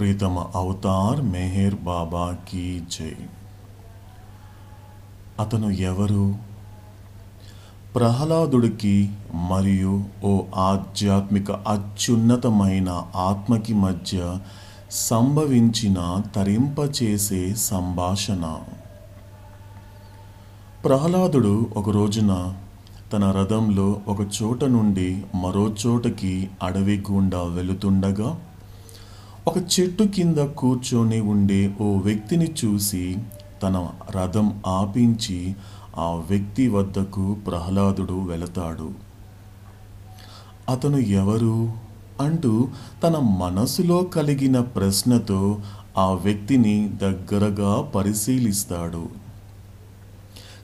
ప్రీతమ అవతార్ మెహేర్ బాబా కీ జై అతను ఎవరు ప్రహ్లాదుడికి మరియు ఓ ఆధ్యాత్మిక అత్యున్నతమైన ఆత్మకి మధ్య సంభవించిన తరింపచేసే సంభాషణ ప్రహ్లాదుడు ఒక రోజున తన రథంలో ఒక చోట నుండి మరో చోటకి అడవి గుండా వెళుతుండగా ఒక చెట్టు కింద కూర్చొని ఉండే ఓ వ్యక్తిని చూసి తన రథం ఆపించి ఆ వ్యక్తి వద్దకు ప్రహ్లాదుడు వెళతాడు అతను ఎవరు అంటూ తన మనసులో కలిగిన ప్రశ్నతో ఆ వ్యక్తిని దగ్గరగా పరిశీలిస్తాడు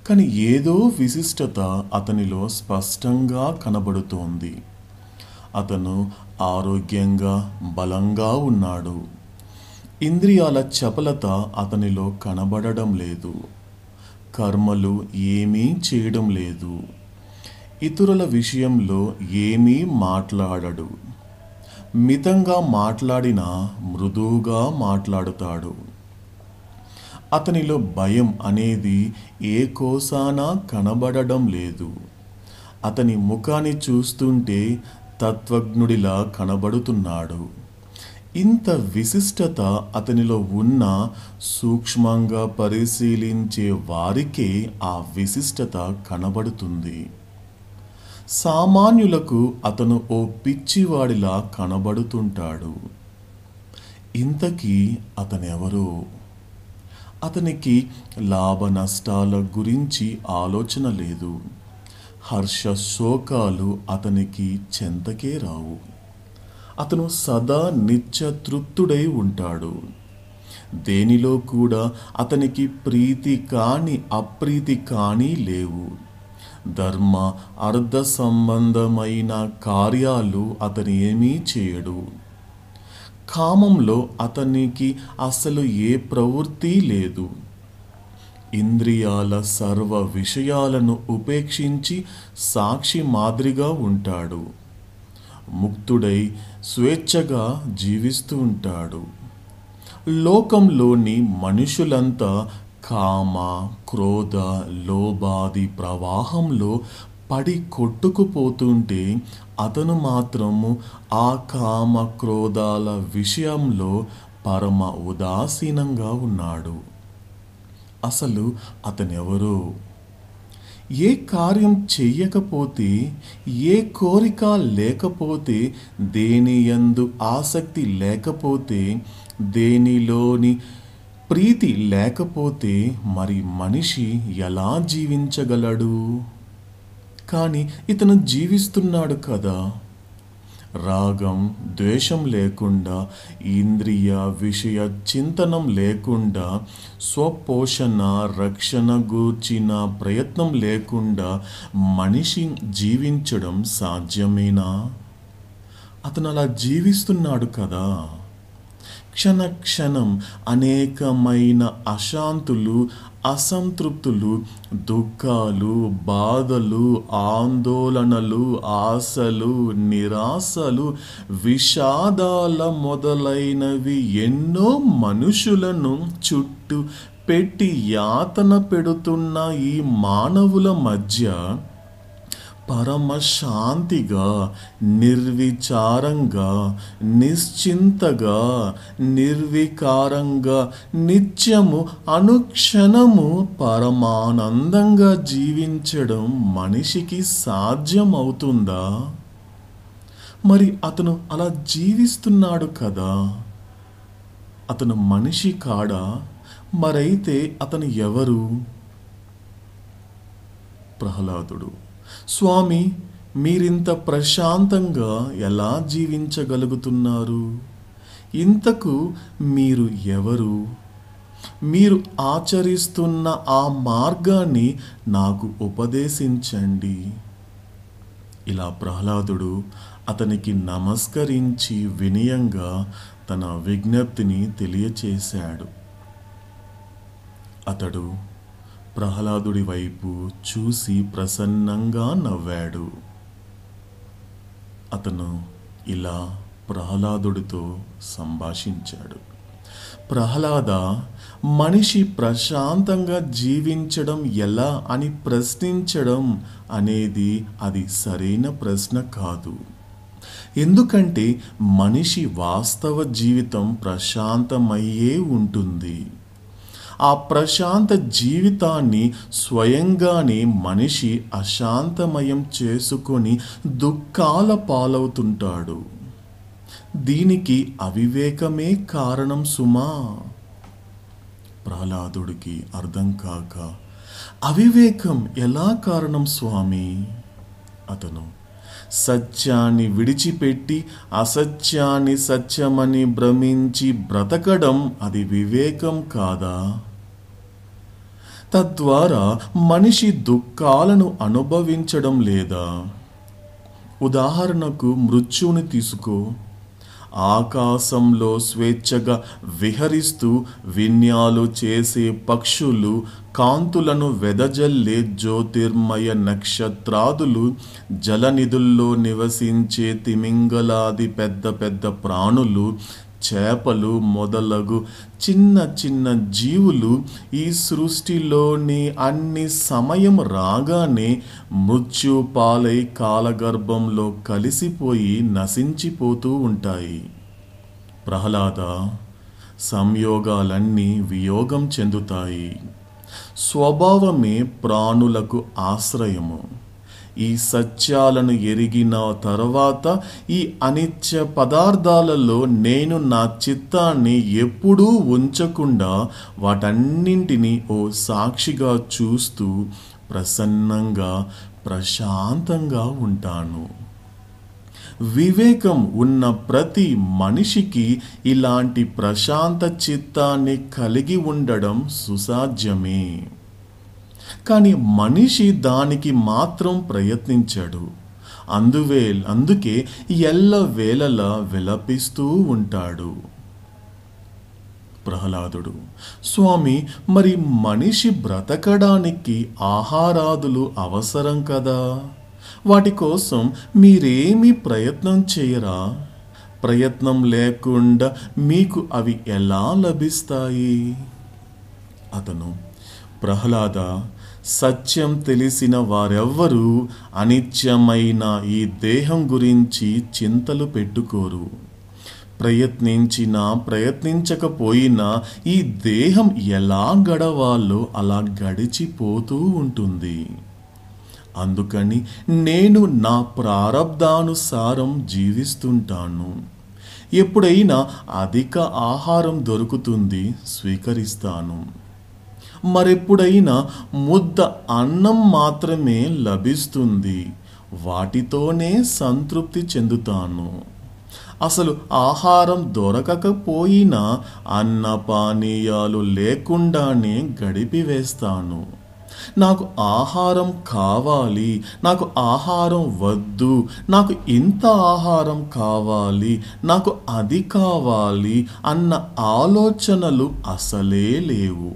కానీ ఏదో విశిష్టత అతనిలో స్పష్టంగా కనబడుతోంది అతను ఆరోగ్యంగా బలంగా ఉన్నాడు ఇంద్రియాల చపలత అతనిలో కనబడడం లేదు కర్మలు ఏమీ చేయడం లేదు ఇతరుల విషయంలో ఏమీ మాట్లాడడు మితంగా మాట్లాడినా మృదువుగా మాట్లాడుతాడు అతనిలో భయం అనేది ఏ కోసానా కనబడడం లేదు అతని ముఖాన్ని చూస్తుంటే తత్వజ్ఞుడిలా కనబడుతున్నాడు ఇంత విశిష్టత అతనిలో ఉన్న సూక్ష్మంగా పరిశీలించే వారికే ఆ విశిష్టత కనబడుతుంది సామాన్యులకు అతను ఓ పిచ్చివాడిలా కనబడుతుంటాడు ఇంతకీ అతనెవరో అతనికి లాభ నష్టాల గురించి ఆలోచన లేదు హర్ష శోకాలు అతనికి చెంతకే రావు అతను సదా నిత్య తృప్తుడై ఉంటాడు దేనిలో కూడా అతనికి ప్రీతి కాని అప్రీతి కాని లేవు ధర్మ అర్ధ సంబంధమైన కార్యాలు అతని ఏమీ చేయడు కామంలో అతనికి అసలు ఏ ప్రవృత్తి లేదు ఇంద్రియాల సర్వ విషయాలను ఉపేక్షించి సాక్షి మాదిరిగా ఉంటాడు ముక్తుడై స్వేచ్ఛగా జీవిస్తూ ఉంటాడు లోకంలోని మనుషులంతా కామ క్రోధ లోబాది ప్రవాహంలో పడి కొట్టుకుపోతుంటే అతను మాత్రము ఆ కామ క్రోధాల విషయంలో పరమ ఉదాసీనంగా ఉన్నాడు అసలు అతనెవరు ఏ కార్యం చెయ్యకపోతే ఏ కోరిక లేకపోతే దేని యందు ఆసక్తి లేకపోతే దేనిలోని ప్రీతి లేకపోతే మరి మనిషి ఎలా జీవించగలడు కానీ ఇతను జీవిస్తున్నాడు కదా రాగం ద్వేషం లేకుండా ఇంద్రియ విషయ చింతనం లేకుండా స్వపోషణ రక్షణ గూర్చిన ప్రయత్నం లేకుండా మనిషి జీవించడం సాధ్యమేనా అతను అలా జీవిస్తున్నాడు కదా క్షణ క్షణం అనేకమైన అశాంతులు అసంతృప్తులు దుఃఖాలు బాధలు ఆందోళనలు ఆశలు నిరాశలు విషాదాల మొదలైనవి ఎన్నో మనుషులను చుట్టూ పెట్టి యాతన పెడుతున్న ఈ మానవుల మధ్య పరమశాంతిగా నిర్విచారంగా నిశ్చింతగా నిర్వికారంగా నిత్యము అనుక్షణము పరమానందంగా జీవించడం మనిషికి సాధ్యమవుతుందా మరి అతను అలా జీవిస్తున్నాడు కదా అతను మనిషి కాడా మరైతే అతను ఎవరు ప్రహ్లాదుడు స్వామి మీరింత ప్రశాంతంగా ఎలా జీవించగలుగుతున్నారు ఇంతకు మీరు ఎవరు మీరు ఆచరిస్తున్న ఆ మార్గాన్ని నాకు ఉపదేశించండి ఇలా ప్రహ్లాదుడు అతనికి నమస్కరించి వినయంగా తన విజ్ఞప్తిని తెలియచేశాడు అతడు ప్రహ్లాదుడి వైపు చూసి ప్రసన్నంగా నవ్వాడు అతను ఇలా ప్రహ్లాదుడితో సంభాషించాడు ప్రహ్లాద మనిషి ప్రశాంతంగా జీవించడం ఎలా అని ప్రశ్నించడం అనేది అది సరైన ప్రశ్న కాదు ఎందుకంటే మనిషి వాస్తవ జీవితం ప్రశాంతమయ్యే ఉంటుంది ఆ ప్రశాంత జీవితాన్ని స్వయంగానే మనిషి అశాంతమయం చేసుకొని దుఃఖాల పాలవుతుంటాడు దీనికి అవివేకమే కారణం సుమా ప్రహ్లాదుడికి అర్థం కాక అవివేకం ఎలా కారణం స్వామి అతను సత్యాన్ని విడిచిపెట్టి అసత్యాన్ని సత్యమని భ్రమించి బ్రతకడం అది వివేకం కాదా తద్వారా మనిషి దుఃఖాలను అనుభవించడం లేదా ఉదాహరణకు మృత్యువుని తీసుకో ఆకాశంలో స్వేచ్ఛగా విహరిస్తూ విన్యాలు చేసే పక్షులు కాంతులను వెదజల్లే జ్యోతిర్మయ నక్షత్రాదులు జలనిధుల్లో నివసించే తిమింగలాది పెద్ద పెద్ద ప్రాణులు చేపలు మొదలగు చిన్న చిన్న జీవులు ఈ సృష్టిలోని అన్ని సమయం రాగానే మృత్యు పాలై కాలగర్భంలో కలిసిపోయి నశించిపోతూ ఉంటాయి ప్రహ్లాద సంయోగాలన్నీ వియోగం చెందుతాయి స్వభావమే ప్రాణులకు ఆశ్రయము ఈ సత్యాలను ఎరిగిన తర్వాత ఈ అనిత్య పదార్థాలలో నేను నా చిత్తాన్ని ఎప్పుడూ ఉంచకుండా వాటన్నింటినీ ఓ సాక్షిగా చూస్తూ ప్రసన్నంగా ప్రశాంతంగా ఉంటాను వివేకం ఉన్న ప్రతి మనిషికి ఇలాంటి ప్రశాంత చిత్తాన్ని కలిగి ఉండడం సుసాధ్యమే కానీ మనిషి దానికి మాత్రం ప్రయత్నించాడు అందువే అందుకే ఎల్ల వేళల విలపిస్తూ ఉంటాడు ప్రహ్లాదుడు స్వామి మరి మనిషి బ్రతకడానికి ఆహారాదులు అవసరం కదా వాటి కోసం మీరేమీ ప్రయత్నం చేయరా ప్రయత్నం లేకుండా మీకు అవి ఎలా లభిస్తాయి అతను ప్రహ్లాద సత్యం తెలిసిన వారెవ్వరూ అనిత్యమైన ఈ దేహం గురించి చింతలు పెట్టుకోరు ప్రయత్నించినా ప్రయత్నించకపోయినా ఈ దేహం ఎలా గడవాలో అలా గడిచిపోతూ ఉంటుంది అందుకని నేను నా ప్రారంధానుసారం జీవిస్తుంటాను ఎప్పుడైనా అధిక ఆహారం దొరుకుతుంది స్వీకరిస్తాను మరెప్పుడైనా ముద్ద అన్నం మాత్రమే లభిస్తుంది వాటితోనే సంతృప్తి చెందుతాను అసలు ఆహారం దొరకకపోయినా అన్న పానీయాలు లేకుండానే గడిపివేస్తాను నాకు ఆహారం కావాలి నాకు ఆహారం వద్దు నాకు ఇంత ఆహారం కావాలి నాకు అది కావాలి అన్న ఆలోచనలు అసలే లేవు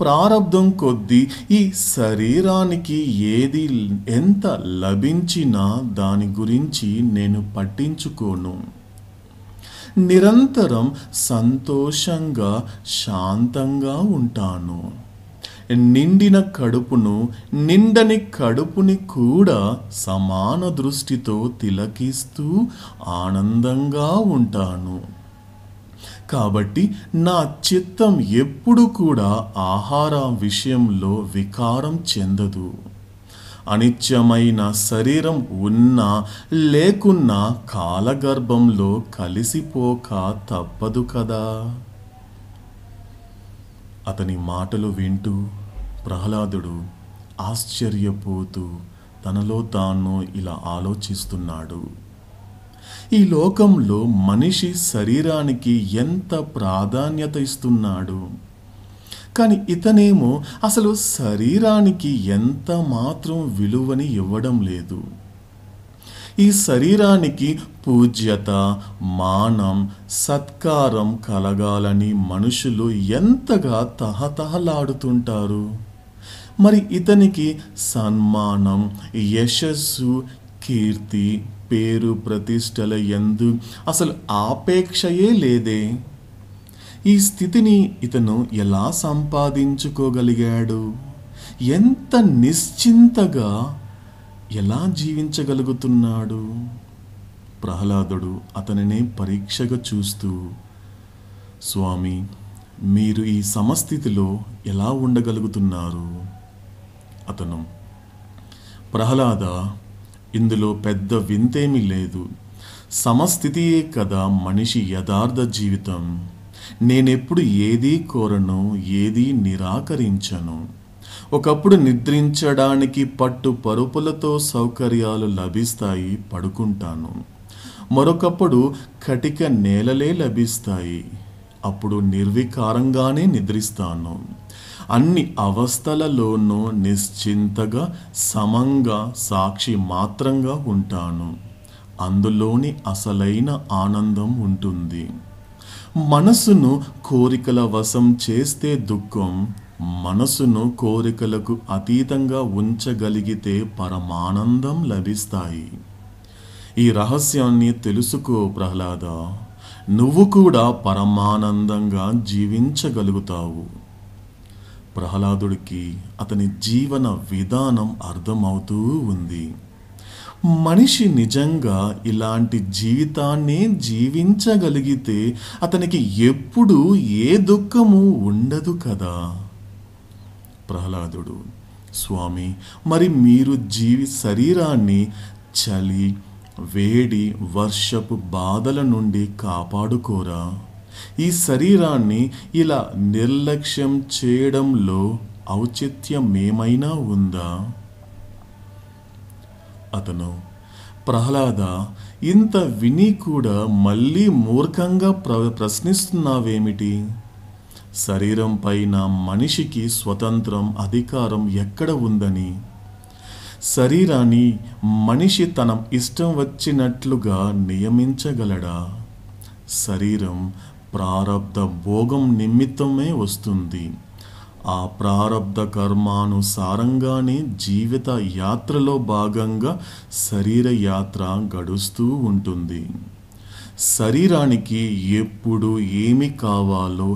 ప్రారంధం కొద్దీ ఈ శరీరానికి ఏది ఎంత లభించినా దాని గురించి నేను పట్టించుకోను నిరంతరం సంతోషంగా శాంతంగా ఉంటాను నిండిన కడుపును నిండని కడుపుని కూడా సమాన దృష్టితో తిలకిస్తూ ఆనందంగా ఉంటాను కాబట్టి నా చిత్తం ఎప్పుడు కూడా ఆహారం విషయంలో వికారం చెందదు అనిత్యమైన శరీరం ఉన్నా లేకున్నా కాలగర్భంలో కలిసిపోక తప్పదు కదా అతని మాటలు వింటూ ప్రహ్లాదుడు ఆశ్చర్యపోతూ తనలో తాను ఇలా ఆలోచిస్తున్నాడు ఈ లోకంలో మనిషి శరీరానికి ఎంత ప్రాధాన్యత ఇస్తున్నాడు కానీ ఇతనేమో అసలు శరీరానికి ఎంత మాత్రం విలువని ఇవ్వడం లేదు ఈ శరీరానికి పూజ్యత మానం సత్కారం కలగాలని మనుషులు ఎంతగా తహతహలాడుతుంటారు మరి ఇతనికి సన్మానం యశస్సు కీర్తి పేరు ప్రతిష్టల ఎందు అసలు ఆపేక్షయే లేదే ఈ స్థితిని ఇతను ఎలా సంపాదించుకోగలిగాడు ఎంత నిశ్చింతగా ఎలా జీవించగలుగుతున్నాడు ప్రహ్లాదుడు అతనినే పరీక్షగా చూస్తూ స్వామి మీరు ఈ సమస్థితిలో ఎలా ఉండగలుగుతున్నారు అతను ప్రహ్లాద ఇందులో పెద్ద వింతేమీ లేదు సమస్థితియే కదా మనిషి యథార్థ జీవితం నేనెప్పుడు ఏదీ కోరను ఏదీ నిరాకరించను ఒకప్పుడు నిద్రించడానికి పట్టు పరుపులతో సౌకర్యాలు లభిస్తాయి పడుకుంటాను మరొకప్పుడు కటిక నేలలే లభిస్తాయి అప్పుడు నిర్వికారంగానే నిద్రిస్తాను అన్ని అవస్థలలోనూ నిశ్చింతగా సమంగా సాక్షి మాత్రంగా ఉంటాను అందులోని అసలైన ఆనందం ఉంటుంది మనసును కోరికల వశం చేస్తే దుఃఖం మనసును కోరికలకు అతీతంగా ఉంచగలిగితే పరమానందం లభిస్తాయి ఈ రహస్యాన్ని తెలుసుకో ప్రహ్లాద నువ్వు కూడా పరమానందంగా జీవించగలుగుతావు ప్రహ్లాదుడికి అతని జీవన విధానం అర్థమవుతూ ఉంది మనిషి నిజంగా ఇలాంటి జీవితాన్ని జీవించగలిగితే అతనికి ఎప్పుడూ ఏ దుఃఖము ఉండదు కదా ప్రహ్లాదుడు స్వామి మరి మీరు జీవి శరీరాన్ని చలి వేడి వర్షపు బాధల నుండి కాపాడుకోరా ఈ శరీరాన్ని ఇలా నిర్లక్ష్యం చేయడంలో ఔచిత్యం ఏమైనా ఉందా అతను ప్రహ్లాద ఇంత విని కూడా మళ్ళీ మూర్ఖంగా ప్ర ప్రశ్నిస్తున్నావేమిటి శరీరం పైన మనిషికి స్వతంత్రం అధికారం ఎక్కడ ఉందని శరీరాన్ని మనిషి తన ఇష్టం వచ్చినట్లుగా నియమించగలడా శరీరం ప్రారబ్ధ భోగం నిమిత్తమే వస్తుంది ఆ ప్రారబ్ధ కర్మానుసారంగానే జీవిత యాత్రలో భాగంగా శరీర యాత్ర గడుస్తూ ఉంటుంది శరీరానికి ఎప్పుడు ఏమి కావాలో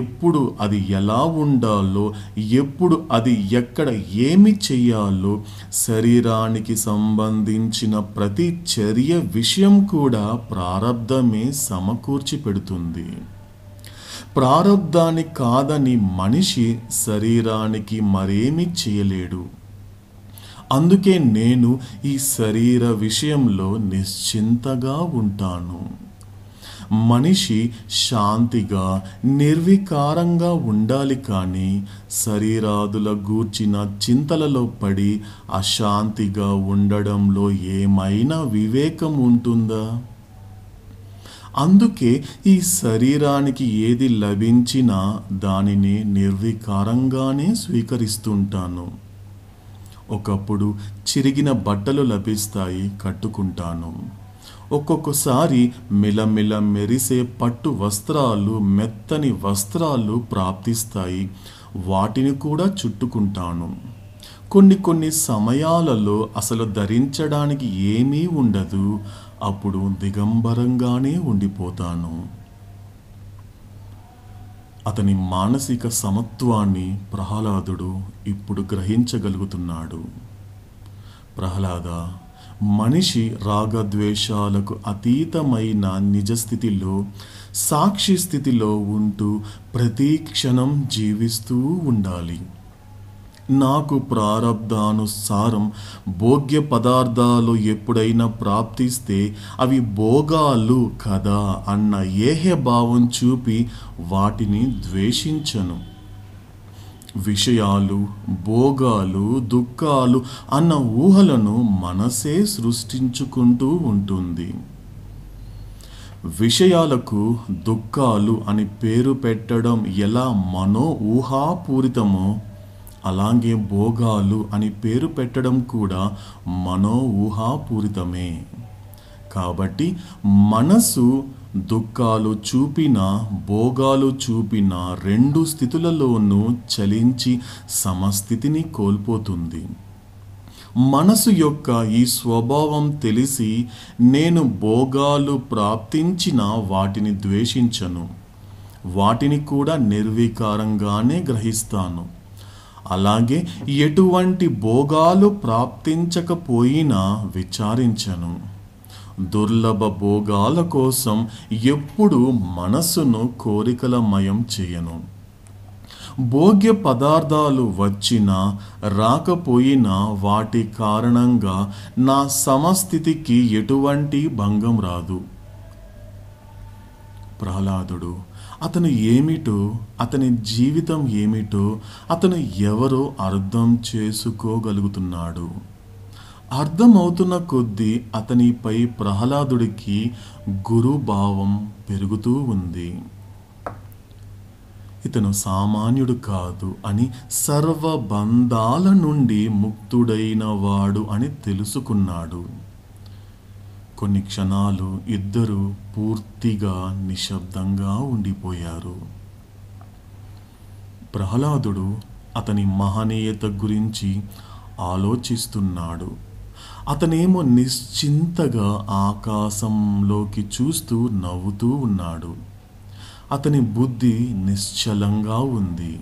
ఎప్పుడు అది ఎలా ఉండాలో ఎప్పుడు అది ఎక్కడ ఏమి చేయాలో శరీరానికి సంబంధించిన ప్రతి చర్య విషయం కూడా ప్రారంధమే సమకూర్చి పెడుతుంది ప్రారంధాన్ని కాదని మనిషి శరీరానికి మరేమి చేయలేడు అందుకే నేను ఈ శరీర విషయంలో నిశ్చింతగా ఉంటాను మనిషి శాంతిగా నిర్వికారంగా ఉండాలి కానీ శరీరాదుల గూర్చిన చింతలలో పడి అశాంతిగా ఉండడంలో ఏమైనా వివేకం ఉంటుందా అందుకే ఈ శరీరానికి ఏది లభించినా దానిని నిర్వికారంగానే స్వీకరిస్తుంటాను ఒకప్పుడు చిరిగిన బట్టలు లభిస్తాయి కట్టుకుంటాను ఒక్కొక్కసారి మిలమిల మెరిసే పట్టు వస్త్రాలు మెత్తని వస్త్రాలు ప్రాప్తిస్తాయి వాటిని కూడా చుట్టుకుంటాను కొన్ని కొన్ని సమయాలలో అసలు ధరించడానికి ఏమీ ఉండదు అప్పుడు దిగంబరంగానే ఉండిపోతాను అతని మానసిక సమత్వాన్ని ప్రహ్లాదుడు ఇప్పుడు గ్రహించగలుగుతున్నాడు ప్రహ్లాద మనిషి రాగద్వేషాలకు అతీతమైన నిజస్థితిలో సాక్షి స్థితిలో ఉంటూ ప్రతీక్షణం జీవిస్తూ ఉండాలి నాకు ప్రారంధానుసారం భోగ్య పదార్థాలు ఎప్పుడైనా ప్రాప్తిస్తే అవి భోగాలు కదా అన్న ఏహ భావం చూపి వాటిని ద్వేషించను విషయాలు భోగాలు దుఃఖాలు అన్న ఊహలను మనసే సృష్టించుకుంటూ ఉంటుంది విషయాలకు దుఃఖాలు అని పేరు పెట్టడం ఎలా మనో ఊహాపూరితమో అలాగే భోగాలు అని పేరు పెట్టడం కూడా మనో ఊహాపూరితమే కాబట్టి మనసు దుఃఖాలు చూపిన భోగాలు చూపిన రెండు స్థితులలోనూ చలించి సమస్థితిని కోల్పోతుంది మనసు యొక్క ఈ స్వభావం తెలిసి నేను భోగాలు ప్రాప్తించిన వాటిని ద్వేషించను వాటిని కూడా నిర్వీకారంగానే గ్రహిస్తాను అలాగే ఎటువంటి భోగాలు ప్రాప్తించకపోయినా విచారించను దుర్లభ భోగాల కోసం ఎప్పుడు మనసును కోరికలమయం చేయను భోగ్య పదార్థాలు వచ్చినా రాకపోయినా వాటి కారణంగా నా సమస్థితికి ఎటువంటి భంగం రాదు ప్రహ్లాదుడు అతను ఏమిటో అతని జీవితం ఏమిటో అతను ఎవరో అర్థం చేసుకోగలుగుతున్నాడు అర్థమవుతున్న కొద్దీ అతనిపై ప్రహ్లాదుడికి గురుభావం పెరుగుతూ ఉంది ఇతను సామాన్యుడు కాదు అని సర్వబంధాల నుండి ముక్తుడైన వాడు అని తెలుసుకున్నాడు కొన్ని క్షణాలు ఇద్దరు పూర్తిగా నిశ్శబ్దంగా ఉండిపోయారు ప్రహ్లాదుడు అతని మహనీయత గురించి ఆలోచిస్తున్నాడు అతనేమో నిశ్చింతగా ఆకాశంలోకి చూస్తూ నవ్వుతూ ఉన్నాడు అతని బుద్ధి నిశ్చలంగా ఉంది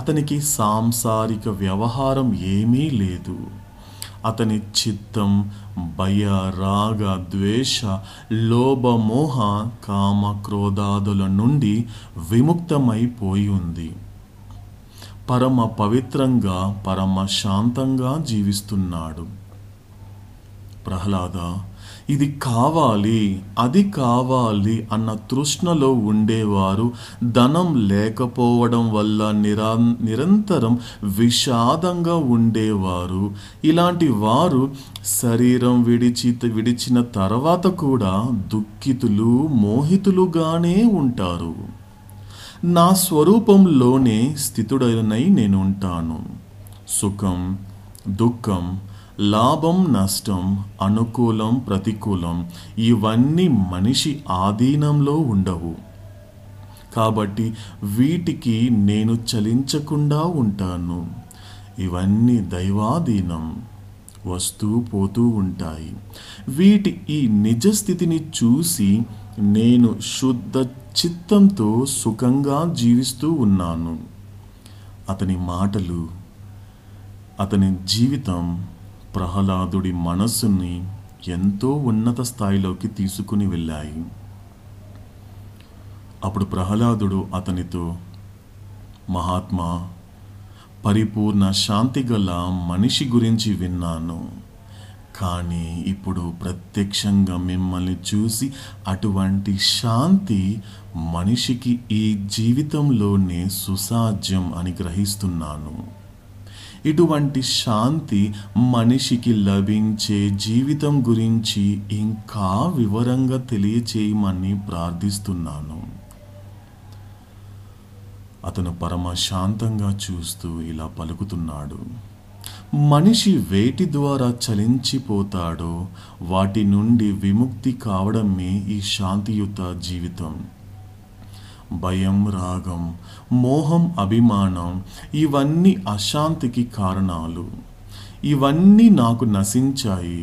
అతనికి సాంసారిక వ్యవహారం ఏమీ లేదు అతని చిత్తం భయ రాగ ద్వేష లోభ మోహ కామ క్రోధాదుల నుండి విముక్తమైపోయి ఉంది పరమ పవిత్రంగా పరమ శాంతంగా జీవిస్తున్నాడు ప్రహ్లాద ఇది కావాలి అది కావాలి అన్న తృష్ణలో ఉండేవారు ధనం లేకపోవడం వల్ల నిరా నిరంతరం విషాదంగా ఉండేవారు ఇలాంటి వారు శరీరం విడిచి విడిచిన తర్వాత కూడా దుఃఖితులు మోహితులుగానే ఉంటారు నా స్వరూపంలోనే స్థితుడనై నేనుంటాను సుఖం దుఃఖం లాభం నష్టం అనుకూలం ప్రతికూలం ఇవన్నీ మనిషి ఆధీనంలో ఉండవు కాబట్టి వీటికి నేను చలించకుండా ఉంటాను ఇవన్నీ దైవాధీనం వస్తూ పోతూ ఉంటాయి వీటి ఈ నిజస్థితిని చూసి నేను శుద్ధ చిత్తంతో సుఖంగా జీవిస్తూ ఉన్నాను అతని మాటలు అతని జీవితం ప్రహ్లాదుడి మనస్సుని ఎంతో ఉన్నత స్థాయిలోకి తీసుకుని వెళ్ళాయి అప్పుడు ప్రహ్లాదుడు అతనితో మహాత్మా పరిపూర్ణ శాంతి గల మనిషి గురించి విన్నాను కానీ ఇప్పుడు ప్రత్యక్షంగా మిమ్మల్ని చూసి అటువంటి శాంతి మనిషికి ఈ జీవితంలోనే సుసాధ్యం అని గ్రహిస్తున్నాను ఇటువంటి శాంతి మనిషికి లభించే జీవితం గురించి ఇంకా వివరంగా తెలియచేయమని ప్రార్థిస్తున్నాను అతను పరమ శాంతంగా చూస్తూ ఇలా పలుకుతున్నాడు మనిషి వేటి ద్వారా చలించిపోతాడో వాటి నుండి విముక్తి కావడమే ఈ శాంతియుత జీవితం భయం రాగం మోహం అభిమానం ఇవన్నీ అశాంతికి కారణాలు ఇవన్నీ నాకు నశించాయి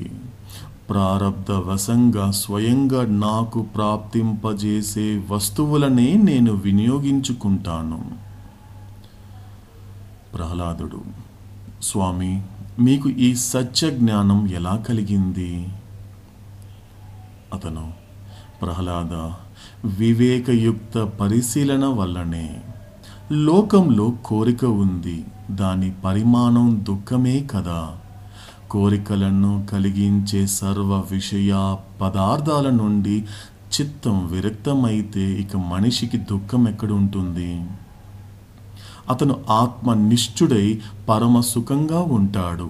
ప్రారంధ వశంగా స్వయంగా నాకు ప్రాప్తింపజేసే వస్తువులనే నేను వినియోగించుకుంటాను ప్రహ్లాదుడు స్వామి మీకు ఈ సత్య జ్ఞానం ఎలా కలిగింది అతను ప్రహ్లాద వివేకయుక్త పరిశీలన వల్లనే లోకంలో కోరిక ఉంది దాని పరిమాణం దుఃఖమే కదా కోరికలను కలిగించే సర్వ విషయ పదార్థాల నుండి చిత్తం విరక్తమైతే ఇక మనిషికి దుఃఖం ఎక్కడ ఉంటుంది అతను ఆత్మనిష్ఠుడై పరమ సుఖంగా ఉంటాడు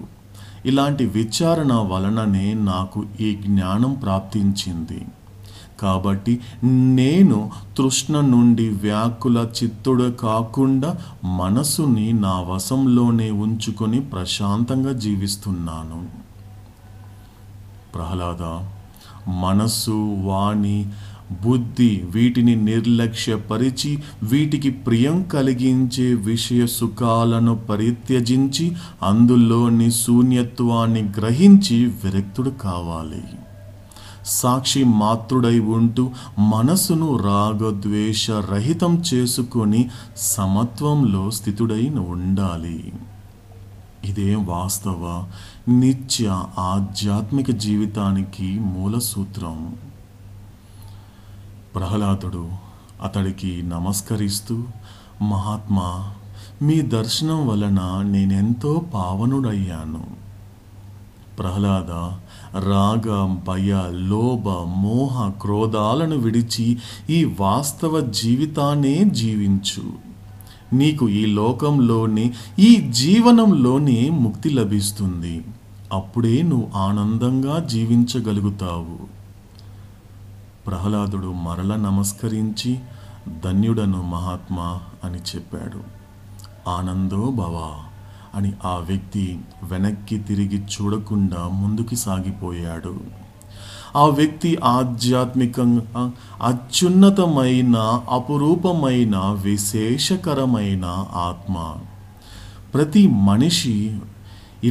ఇలాంటి విచారణ వలననే నాకు ఈ జ్ఞానం ప్రాప్తించింది కాబట్టి నేను తృష్ణ నుండి వ్యాకుల చిత్తుడ కాకుండా మనసుని నా వశంలోనే ఉంచుకొని ప్రశాంతంగా జీవిస్తున్నాను ప్రహ్లాద మనస్సు వాణి బుద్ధి వీటిని నిర్లక్ష్యపరిచి వీటికి ప్రియం కలిగించే విషయ సుఖాలను పరిత్యజించి అందులోని శూన్యత్వాన్ని గ్రహించి విరక్తుడు కావాలి సాక్షి మాతృడై ఉంటూ మనసును రాగద్వేష రహితం చేసుకొని సమత్వంలో స్థితుడై ఉండాలి ఇదే వాస్తవ నిత్య ఆధ్యాత్మిక జీవితానికి మూల సూత్రం ప్రహ్లాదుడు అతడికి నమస్కరిస్తూ మహాత్మా మీ దర్శనం వలన నేనెంతో పావనుడయ్యాను ప్రహ్లాద రాగ భయ లోభ మోహ క్రోధాలను విడిచి ఈ వాస్తవ జీవితాన్నే జీవించు నీకు ఈ లోకంలోని ఈ జీవనంలోనే ముక్తి లభిస్తుంది అప్పుడే నువ్వు ఆనందంగా జీవించగలుగుతావు ప్రహ్లాదుడు మరల నమస్కరించి ధన్యుడను మహాత్మా అని చెప్పాడు ఆనందో భవ అని ఆ వ్యక్తి వెనక్కి తిరిగి చూడకుండా ముందుకి సాగిపోయాడు ఆ వ్యక్తి ఆధ్యాత్మికంగా అత్యున్నతమైన అపురూపమైన విశేషకరమైన ఆత్మ ప్రతి మనిషి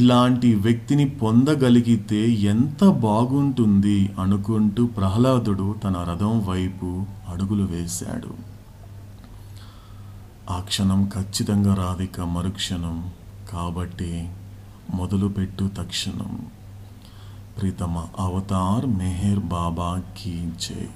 ఇలాంటి వ్యక్తిని పొందగలిగితే ఎంత బాగుంటుంది అనుకుంటూ ప్రహ్లాదుడు తన రథం వైపు అడుగులు వేశాడు ఆ క్షణం ఖచ్చితంగా రాధిక మరుక్షణం కాబట్టి మొదలుపెట్టు తక్షణం ప్రీతమ అవతార్ మెహర్ బాబా కీ జై